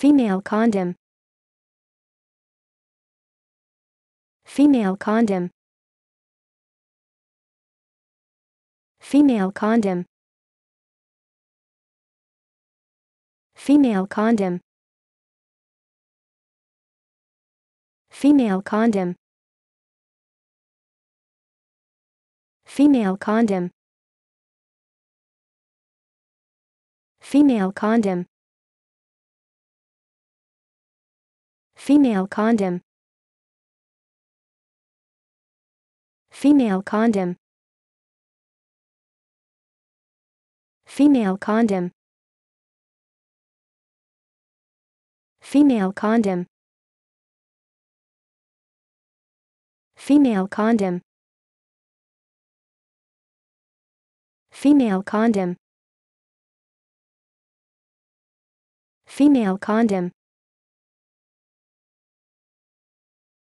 Female condom. Female condom. Female condom. Female condom. Female condom. Female condom. Female condom. Female condom. Female condom. Female condom. Female condom. Female condom. Female condom. Female condom.